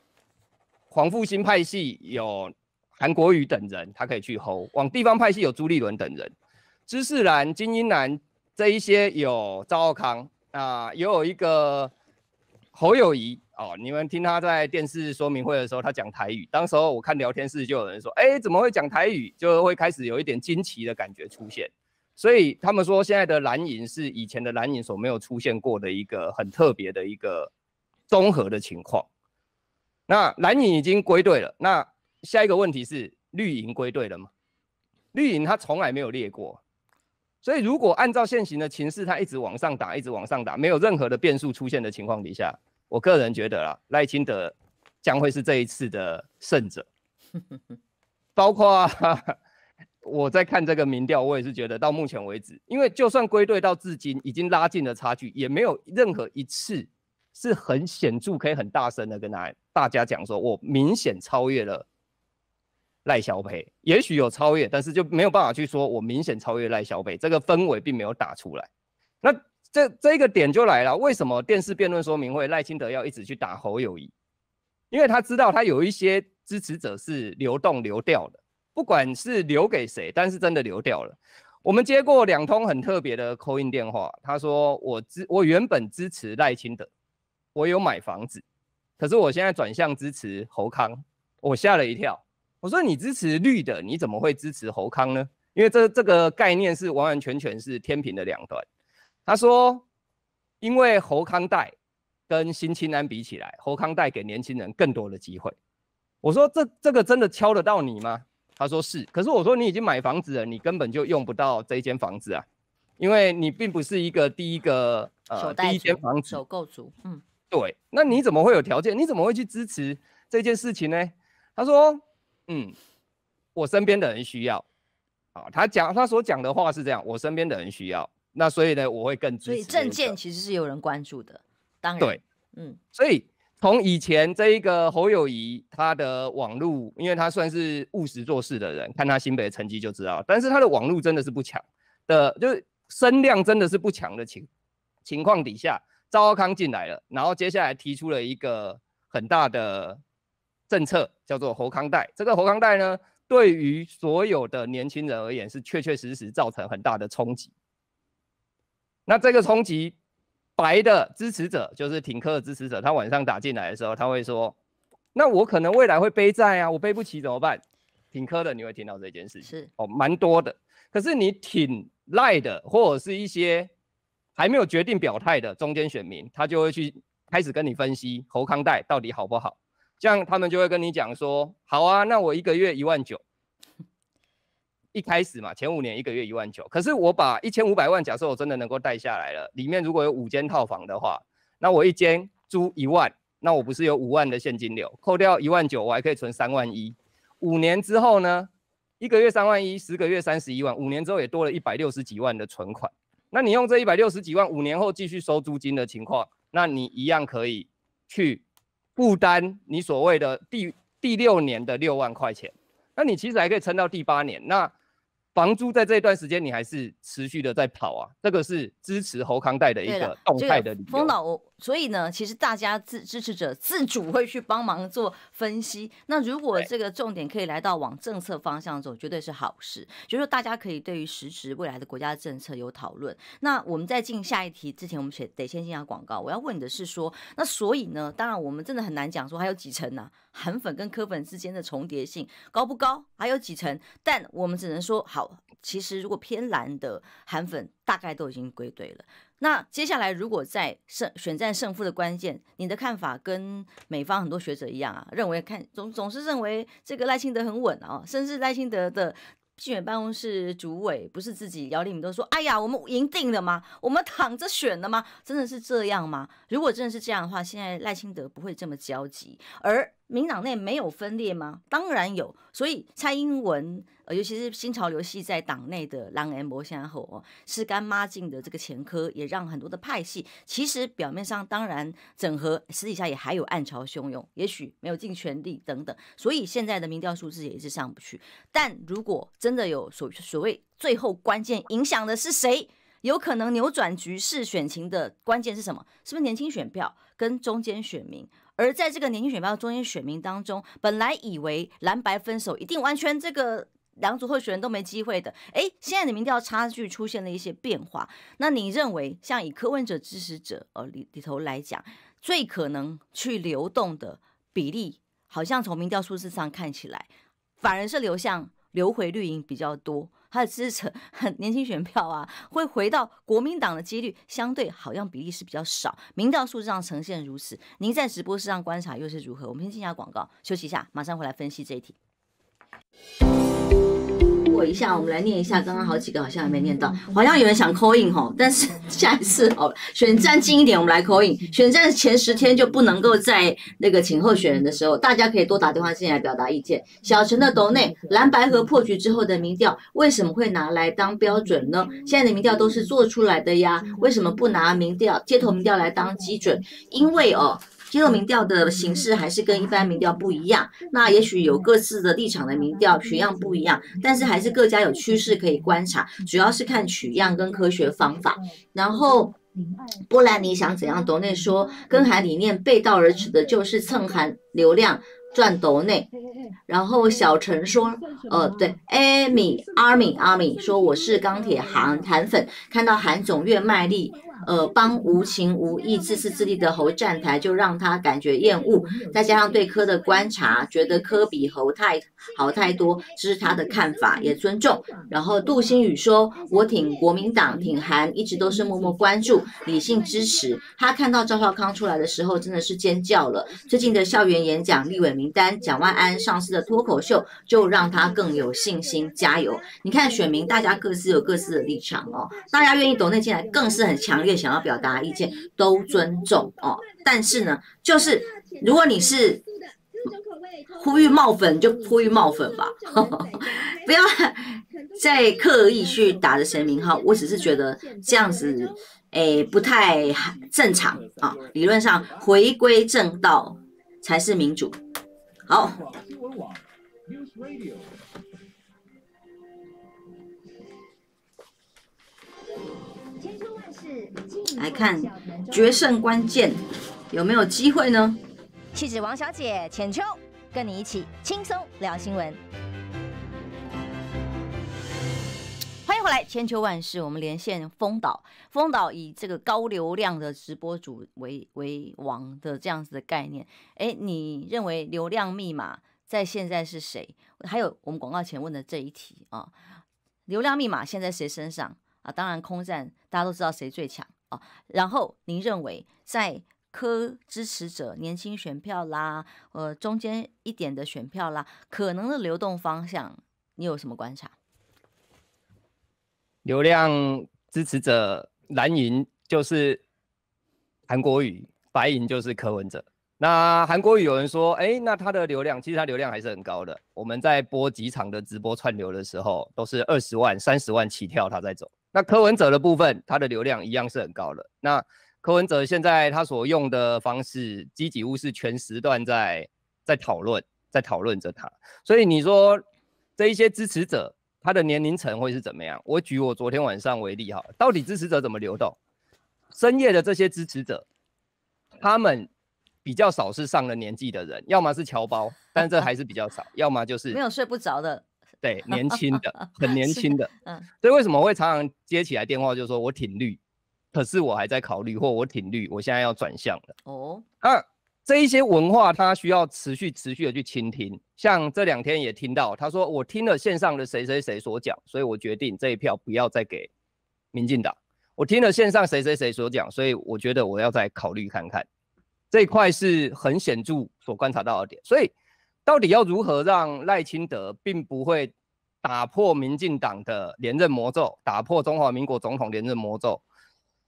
黄复兴派系有韩国瑜等人，他可以去吼；往地方派系有朱立伦等人，知识男、精英男这一些有赵奥康啊，也有一个侯友谊哦，你们听他在电视说明会的时候，他讲台语，当时候我看聊天室就有人说：“哎，怎么会讲台语？”就会开始有一点惊奇的感觉出现。所以他们说，现在的蓝银是以前的蓝银所没有出现过的一个很特别的一个综合的情况。那蓝银已经归队了，那下一个问题是绿银归队了吗？绿银它从来没有列过，所以如果按照现行的情势，它一直往上打，一直往上打，没有任何的变数出现的情况底下，我个人觉得啦，赖清德将会是这一次的胜者，包括。我在看这个民调，我也是觉得到目前为止，因为就算归队到至今已经拉近了差距，也没有任何一次是很显著、可以很大声的跟大大家讲说，我明显超越了赖小培。也许有超越，但是就没有办法去说，我明显超越赖小培，这个氛围并没有打出来。那这这一个点就来了，为什么电视辩论说明会赖清德要一直去打侯友谊？因为他知道他有一些支持者是流动流掉的。不管是留给谁，但是真的留掉了。我们接过两通很特别的扣印电话，他说我支我原本支持赖清德，我有买房子，可是我现在转向支持侯康，我吓了一跳。我说你支持绿的，你怎么会支持侯康呢？因为这这个概念是完完全全是天平的两端。他说因为侯康贷跟新青安比起来，侯康带给年轻人更多的机会。我说这这个真的敲得到你吗？他说是，可是我说你已经买房子了，你根本就用不到这一间房子啊，因为你并不是一个第一个呃第一间房子首购族，嗯，对，那你怎么会有条件？你怎么会去支持这件事情呢？他说，嗯，我身边的人需要，啊，他讲他所讲的话是这样，我身边的人需要，那所以呢，我会更支持。所以证件其实是有人关注的，当然对，嗯，所以。从以前这一个侯友谊，他的网路，因为他算是务实做事的人，看他新北的成绩就知道。但是他的网路真的是不强的，就是声量真的是不强的情情况底下，赵康进来了，然后接下来提出了一个很大的政策，叫做侯康贷。这个侯康贷呢，对于所有的年轻人而言，是确确实实造成很大的冲击。那这个冲击。白的支持者就是挺科的支持者，他晚上打进来的时候，他会说：“那我可能未来会背债啊，我背不起怎么办？”挺科的你会听到这件事情是哦，蛮多的。可是你挺赖的，或者是一些还没有决定表态的中间选民，他就会去开始跟你分析侯康贷到底好不好。这样他们就会跟你讲说：“好啊，那我一个月一万九。”一开始嘛，前五年一个月一万九，可是我把一千五百万假设我真的能够贷下来了，里面如果有五间套房的话，那我一间租一万，那我不是有五万的现金流？扣掉一万九，我还可以存三万一。五年之后呢，一个月三万一，十个月三十一万，五年之后也多了一百六十几万的存款。那你用这一百六十几万五年后继续收租金的情况，那你一样可以去不单你所谓的第第六年的六万块钱，那你其实还可以撑到第八年，那。房租在这一段时间你还是持续的在跑啊，这个是支持侯康贷的一个动态的理由。所以呢，其实大家自支持者自主会去帮忙做分析。那如果这个重点可以来到往政策方向走，绝对是好事。就是说，大家可以对于实值未来的国家政策有讨论。那我们在进下一题之前，我们先得先进下广告。我要问的是说，那所以呢，当然我们真的很难讲说还有几层呢？韩粉跟科粉之间的重叠性高不高？还有几层？但我们只能说好。其实，如果偏蓝的韩粉大概都已经归队了。那接下来，如果在胜选战胜负的关键，你的看法跟美方很多学者一样啊，认为看总总是认为这个赖清德很稳啊，甚至赖清德的竞选办公室主委不是自己姚丽敏都说：“哎呀，我们赢定了吗？我们躺着选了吗？真的是这样吗？”如果真的是这样的话，现在赖清德不会这么焦急，而民党内没有分裂吗？当然有，所以蔡英文。呃，尤其是新潮流系在党内的狼 M 魔现在后哦是干妈进的这个前科，也让很多的派系其实表面上当然整合，私底下也还有暗潮汹涌，也许没有尽全力等等，所以现在的民调数字也是上不去。但如果真的有所所谓最后关键影响的是谁，有可能扭转局势选情的关键是什么？是不是年轻选票跟中间选民？而在这个年轻选票、中间选民当中，本来以为蓝白分手一定完全这个。两组候选人都没机会的，哎，现在的民调差距出现了一些变化。那你认为，像以科文者支持者呃里里头来讲，最可能去流动的比例，好像从民调数字上看起来，反而是流向流回绿营比较多。他的支持年轻选票啊，会回到国民党的几率，相对好像比例是比较少。民调数字上呈现如此，您在直播室上观察又是如何？我们先进下广告，休息一下，马上回来分析这一题。过一下，我们来念一下，刚刚好几个好像还没念到，好像有人想 call in 哈，但是下一次好了，选战近一点，我们来 call in。选战前十天就不能够在那个请候选人的时候，大家可以多打电话进来表达意见。小陈的读内，蓝白和破局之后的民调为什么会拿来当标准呢？现在的民调都是做出来的呀，为什么不拿民调、街头民调来当基准？因为哦。街头民调的形式还是跟一般民调不一样，那也许有各自的立场的民调取样不一样，但是还是各家有趋势可以观察，主要是看取样跟科学方法。然后，波兰你想怎样？董内说跟海理念背道而驰的就是蹭韩流量。转斗内，然后小陈说：“呃，对，Amy、Army、Army 说我是钢铁韩谭粉，看到韩总越卖力，呃，帮无情无义自私自利的侯站台，就让他感觉厌恶。再加上对科的观察，觉得科比侯太好太多，这是他的看法，也尊重。然后杜新宇说：我挺国民党，挺韩，一直都是默默关注、理性支持。他看到赵少康出来的时候，真的是尖叫了。最近的校园演讲，立伟明。”名单蒋万安上市的脱口秀，就让他更有信心加油。你看选民，大家各自有各自的立场哦，大家愿意懂内进来，更是很强烈想要表达意见，都尊重哦。但是呢，就是如果你是呼吁冒粉，就呼吁冒粉吧，不要再刻意去打着谁名号。我只是觉得这样子，哎，不太正常啊。理论上回归正道才是民主。好，来看决胜关键有没有机会呢？气质王小姐浅秋，跟你一起轻松聊新闻。迎回来千秋万世，我们连线丰岛。丰岛以这个高流量的直播主为为王的这样子的概念。哎，你认为流量密码在现在是谁？还有我们广告前问的这一题啊，流量密码现在谁身上啊？当然，空战大家都知道谁最强啊。然后您认为在科支持者、年轻选票啦，呃，中间一点的选票啦，可能的流动方向，你有什么观察？流量支持者蓝银就是韩国语，白银就是柯文哲。那韩国语有人说：“哎，那他的流量其实他流量还是很高的。”我们在播几场的直播串流的时候，都是二十万、三十万起跳他在走。那柯文哲的部分，他的流量一样是很高的。那柯文哲现在他所用的方式，积极物是全时段在在讨论，在讨论着他。所以你说这一些支持者。他的年龄层会是怎么样？我举我昨天晚上为例哈，到底支持者怎么流动？深夜的这些支持者，他们比较少是上了年纪的人，要么是侨胞，但这还是比较少，要么就是没有睡不着的，对，年轻的，很年轻的，嗯，所以为什么会常常接起来电话，就说我挺绿，可是我还在考虑，或我挺绿，我现在要转向了，哦，二。这一些文化，它需要持续、持续的去倾听。像这两天也听到，他说我听了线上的谁谁谁所讲，所以我决定这一票不要再给民进党。我听了线上谁谁谁所讲，所以我觉得我要再考虑看看。这一块是很显著所观察到的点。所以，到底要如何让赖清德并不会打破民进党的连任魔咒，打破中华民国总统连任魔咒？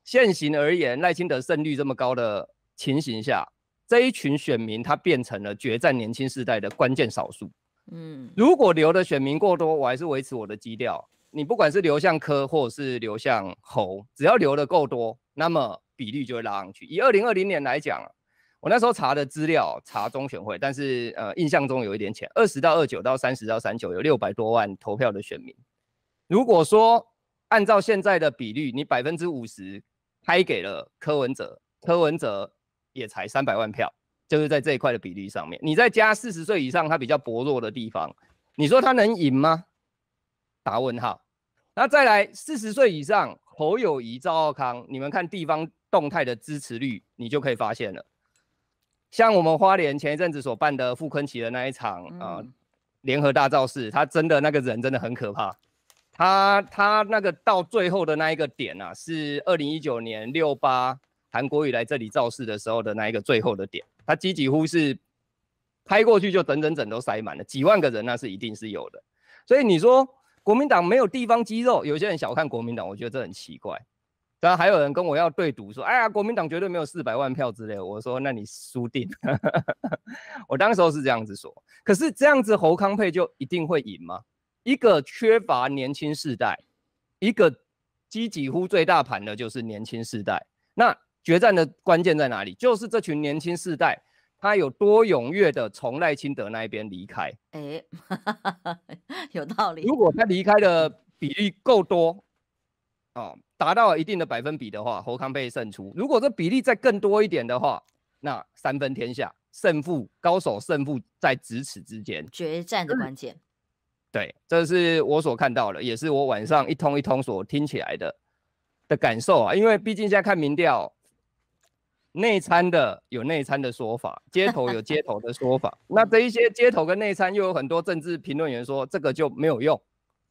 现行而言，赖清德胜率这么高的情形下。这一群选民，他变成了决战年轻世代的关键少数。嗯，如果留的选民过多，我还是维持我的基调。你不管是流向科或者是流向侯，只要留的够多，那么比率就会拉上去。以二零二零年来讲，我那时候查的资料，查中选会，但是呃，印象中有一点浅，二十到二九到三十到三九有六百多万投票的选民。如果说按照现在的比率，你百分之五十拍给了柯文哲，柯文哲。也才三百万票，就是在这一块的比例上面，你再加四十岁以上，他比较薄弱的地方，你说他能赢吗？答问号。那再来四十岁以上，侯友谊、赵奥康，你们看地方动态的支持率，你就可以发现了。像我们花莲前一阵子所办的富坤奇的那一场啊，联合大造势，他真的那个人真的很可怕。他他那个到最后的那一个点啊，是二零一九年六八。韩国瑜来这里造势的时候的那一个最后的点，他几几乎是拍过去就整整整都塞满了几万个人，那是一定是有的。所以你说国民党没有地方肌肉，有些人小看国民党，我觉得这很奇怪。当然还有人跟我要对赌，说哎呀国民党绝对没有四百万票之类。我说那你输定。我当时候是这样子说，可是这样子侯康沛就一定会赢吗？一个缺乏年轻世代，一个几几乎最大盘的就是年轻世代，那。决战的关键在哪里？就是这群年轻世代，他有多踊跃的从赖清德那一边离开？哎，有道理。如果他离开的比例够多，哦，达到一定的百分比的话，侯康被胜出。如果这比例再更多一点的话，那三分天下，胜负高手胜负在咫尺之间。决战的关键，对，这是我所看到的，也是我晚上一通一通所听起来的的感受啊。因为毕竟现在看民调。内参的有内参的说法，街头有街头的说法。那这一些街头跟内参又有很多政治评论员说这个就没有用，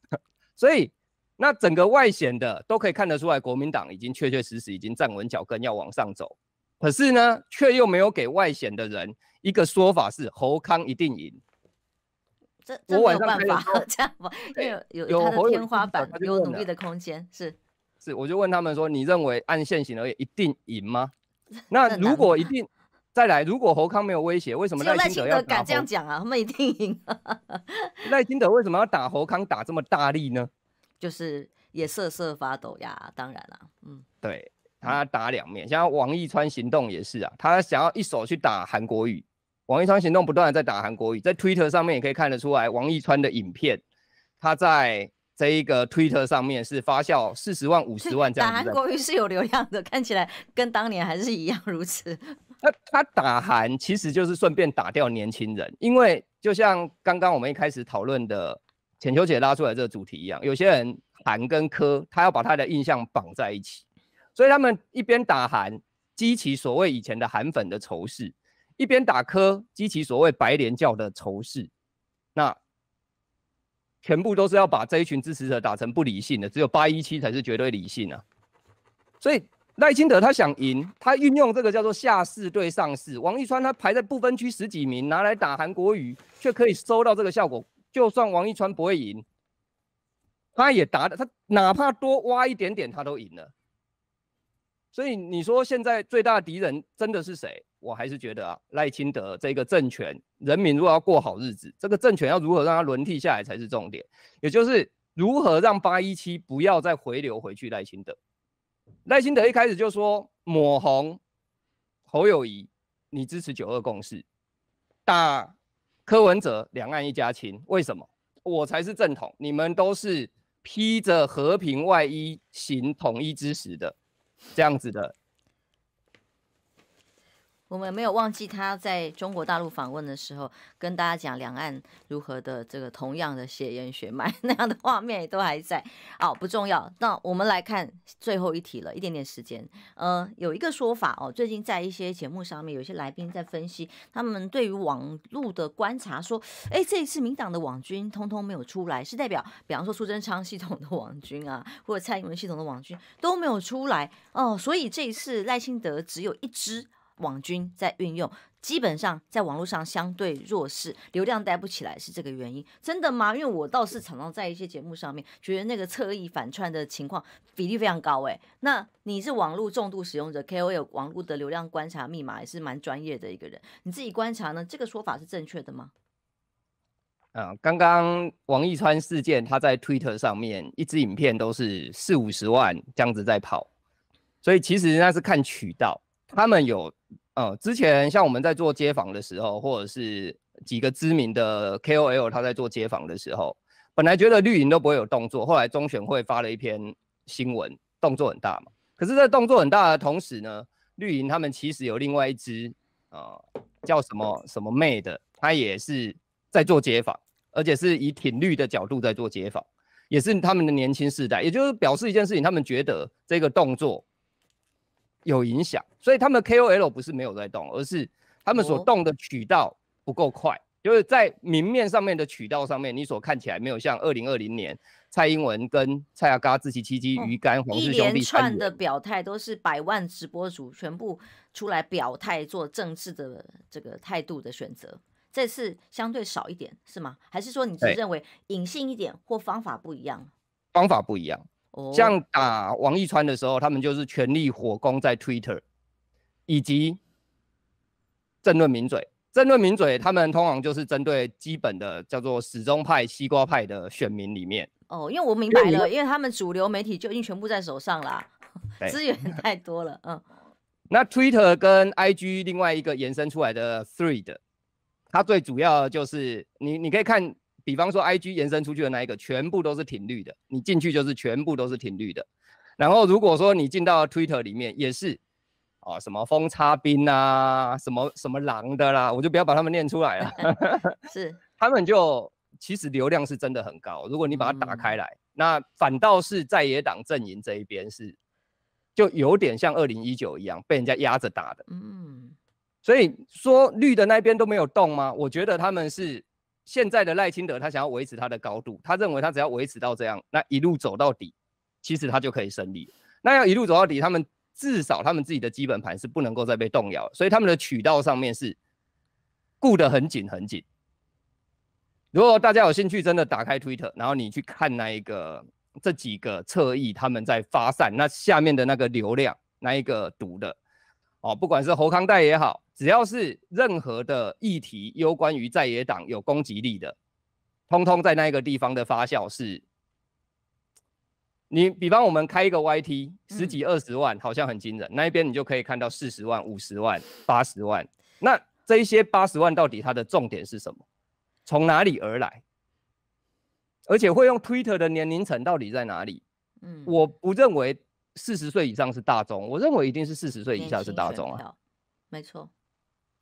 所以那整个外显的都可以看得出来，国民党已经确确实实已经站稳脚跟要往上走。可是呢，却又没有给外显的人一个说法，是侯康一定赢，这我晚上可以 这样吧？因为有有天花板，有努力的空间，是是，我就问他们说，你认为按现行而言一定赢吗？那如果一定再来，如果侯康没有威胁，为什么赖清德敢这样讲啊？他们一定赢。赖清德为什么要打侯康打这么大力呢？就是也瑟瑟发抖呀，当然啦，嗯，对他打两面，像王一川行动也是啊，他想要一手去打韩国语，王一川行动不断的在打韩国语，在 Twitter 上面也可以看得出来，王一川的影片，他在。这一个 Twitter 上面是发酵四十万、五十万这样子。打韩国瑜是有流量的，看起来跟当年还是一样如此。那 他打韩其实就是顺便打掉年轻人，因为就像刚刚我们一开始讨论的浅秋姐拉出来这个主题一样，有些人韩跟科，他要把他的印象绑在一起，所以他们一边打韩，激起所谓以前的韩粉的仇视，一边打科，激起所谓白莲教的仇视。那全部都是要把这一群支持者打成不理性的，只有八一七才是绝对理性啊。所以赖清德他想赢，他运用这个叫做下士对上士，王一川他排在不分区十几名，拿来打韩国瑜，却可以收到这个效果。就算王一川不会赢，他也打的，他，哪怕多挖一点点，他都赢了。所以你说现在最大的敌人真的是谁？我还是觉得啊，赖清德这个政权，人民如果要过好日子，这个政权要如何让它轮替下来才是重点，也就是如何让八一七不要再回流回去赖清德。赖清德一开始就说：“抹红侯友谊，你支持九二共识，打柯文哲，两岸一家亲，为什么？我才是正统，你们都是披着和平外衣行统一之实的。”这样子的。我们没有忘记他在中国大陆访问的时候，跟大家讲两岸如何的这个同样的血缘血脉 那样的画面也都还在。哦，不重要。那我们来看最后一题了，一点点时间。嗯，有一个说法哦，最近在一些节目上面，有些来宾在分析他们对于网路的观察，说，哎，这一次民党的网军通通没有出来，是代表，比方说苏贞昌系统的网军啊，或者蔡英文系统的网军都没有出来哦，所以这一次赖清德只有一支。网军在运用，基本上在网络上相对弱势，流量带不起来是这个原因，真的吗？因为我倒是常常在一些节目上面，觉得那个侧翼反串的情况比例非常高，哎，那你是网络重度使用者，KOL 网络的流量观察密码也是蛮专业的一个人，你自己观察呢，这个说法是正确的吗？啊，刚刚王一川事件，他在 Twitter 上面一支影片都是四五十万这样子在跑，所以其实那是看渠道。他们有，呃，之前像我们在做街访的时候，或者是几个知名的 KOL 他在做街访的时候，本来觉得绿营都不会有动作，后来中选会发了一篇新闻，动作很大嘛。可是，在动作很大的同时呢，绿营他们其实有另外一支，呃，叫什么什么妹的，他也是在做街访，而且是以挺绿的角度在做街访，也是他们的年轻世代，也就是表示一件事情，他们觉得这个动作。有影响，所以他们 K O L 不是没有在动，而是他们所动的渠道不够快，就是在明面上面的渠道上面，你所看起来没有像二零二零年蔡英文跟蔡阿嘎、自欺七七、鱼竿、黄氏兄弟一连串的表态，都是百万直播主全部出来表态做政治的这个态度的选择。这次相对少一点是吗？还是说你是认为隐性一点或方法不一样？方法不一样。像打王一川的时候，他们就是全力火攻在 Twitter，以及争论名嘴。争论名嘴，他们通常就是针对基本的叫做始终派、西瓜派的选民里面。哦，因为我明白了，因为他们主流媒体就已经全部在手上啦，资源太多了。嗯。那 Twitter 跟 IG 另外一个延伸出来的 Thread，它最主要就是你你可以看。比方说，I G 延伸出去的那一个，全部都是挺绿的。你进去就是全部都是挺绿的。然后如果说你进到 Twitter 里面，也是哦，什么风插兵啊，什么什么狼的啦，我就不要把他们念出来了。是，他们就其实流量是真的很高。如果你把它打开来，那反倒是在野党阵营这一边是，就有点像二零一九一样被人家压着打的。嗯。所以说绿的那边都没有动吗？我觉得他们是。现在的赖清德，他想要维持他的高度，他认为他只要维持到这样，那一路走到底，其实他就可以胜利。那要一路走到底，他们至少他们自己的基本盘是不能够再被动摇，所以他们的渠道上面是顾得很紧很紧。如果大家有兴趣，真的打开 Twitter，然后你去看那一个这几个侧翼他们在发散，那下面的那个流量，那一个赌的哦，不管是侯康代也好。只要是任何的议题攸关于在野党有攻击力的，通通在那一个地方的发酵是。你比方我们开一个 YT，十几二十万好像很惊人，那一边你就可以看到四十万、五十万、八十万。那这一些八十万到底它的重点是什么？从哪里而来？而且会用 Twitter 的年龄层到底在哪里？嗯，我不认为四十岁以上是大众，我认为一定是四十岁以下是大众啊。没错。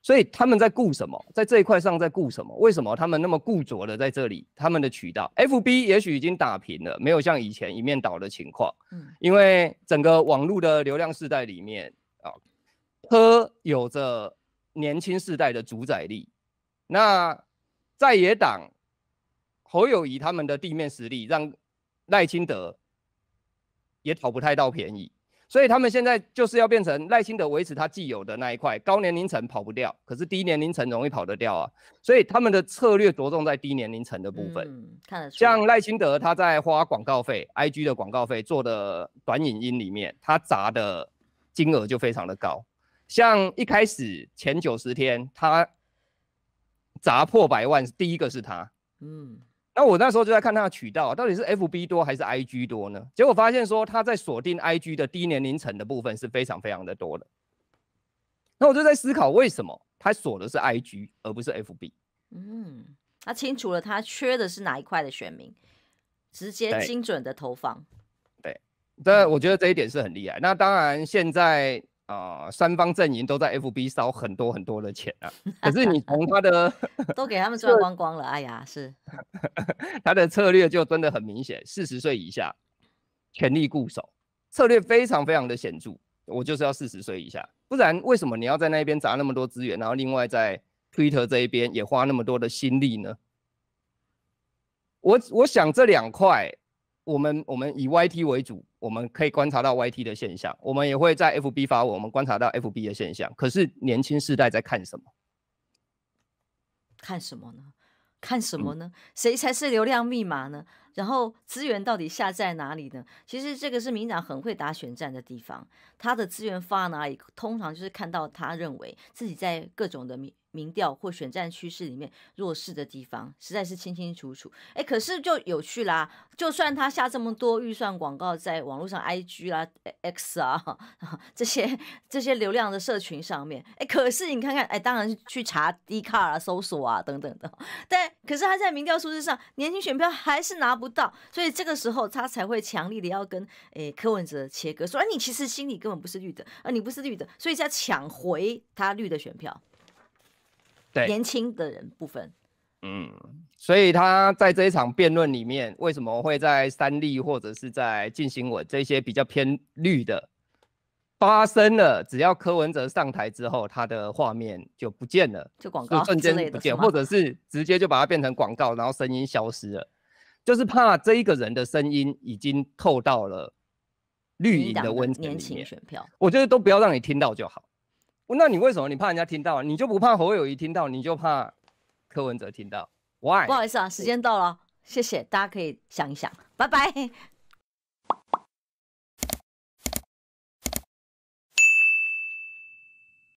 所以他们在顾什么？在这一块上在顾什么？为什么他们那么固着的在这里？他们的渠道，FB 也许已经打平了，没有像以前一面倒的情况。嗯，因为整个网络的流量世代里面啊，呵，有着年轻世代的主宰力，那在野党侯友谊他们的地面实力让赖清德也讨不太到便宜。所以他们现在就是要变成赖清德维持他既有的那一块高年龄层跑不掉，可是低年龄层容易跑得掉啊。所以他们的策略着重在低年龄层的部分。嗯，看得像赖清德他在花广告费，IG 的广告费做的短影音里面，他砸的金额就非常的高。像一开始前九十天，他砸破百万，第一个是他。嗯。那我那时候就在看他的渠道，到底是 FB 多还是 IG 多呢？结果发现说他在锁定 IG 的低年龄层的部分是非常非常的多的。那我就在思考为什么他锁的是 IG 而不是 FB？嗯，他清楚了他缺的是哪一块的选民，直接精准的投放。对，这我觉得这一点是很厉害。那当然现在。啊，三方阵营都在 F B 烧很多很多的钱啊，可是你从他的 都给他们赚光光了，哎呀，是 他的策略就真的很明显，四十岁以下全力固守，策略非常非常的显著。我就是要四十岁以下，不然为什么你要在那边砸那么多资源，然后另外在 Twitter 这一边也花那么多的心力呢？我我想这两块。我们我们以 YT 为主，我们可以观察到 YT 的现象，我们也会在 FB 发文，我们观察到 FB 的现象。可是年轻世代在看什么？看什么呢？看什么呢？谁才是流量密码呢？然后资源到底下在哪里呢？其实这个是民长很会打选战的地方，他的资源放在哪里，通常就是看到他认为自己在各种的。民调或选战趋势里面弱势的地方，实在是清清楚楚。哎，可是就有趣啦，就算他下这么多预算广告在网络上，IG 啦、X 啊 这些这些流量的社群上面，哎，可是你看看，哎，当然去查 Dcard 啊、搜索啊等等的，但可是他在民调数字上，年轻选票还是拿不到，所以这个时候他才会强力的要跟哎柯文哲切割，说：，你其实心里根本不是绿的，啊你不是绿的，所以要抢回他绿的选票。对年轻的人部分，嗯，所以他在这一场辩论里面，为什么会在三立或者是在进行我这些比较偏绿的发生了？只要柯文哲上台之后，他的画面就不见了，就广告瞬间不见，或者是直接就把它变成广告，然后声音消失了，就是怕这一个人的声音已经透到了绿营的温年轻选票，我觉得都不要让你听到就好。那你为什么你怕人家听到？你就不怕侯友谊听到？你就怕柯文哲听到？Why？不好意思啊，时间到了，谢谢大家，可以想一想，拜拜。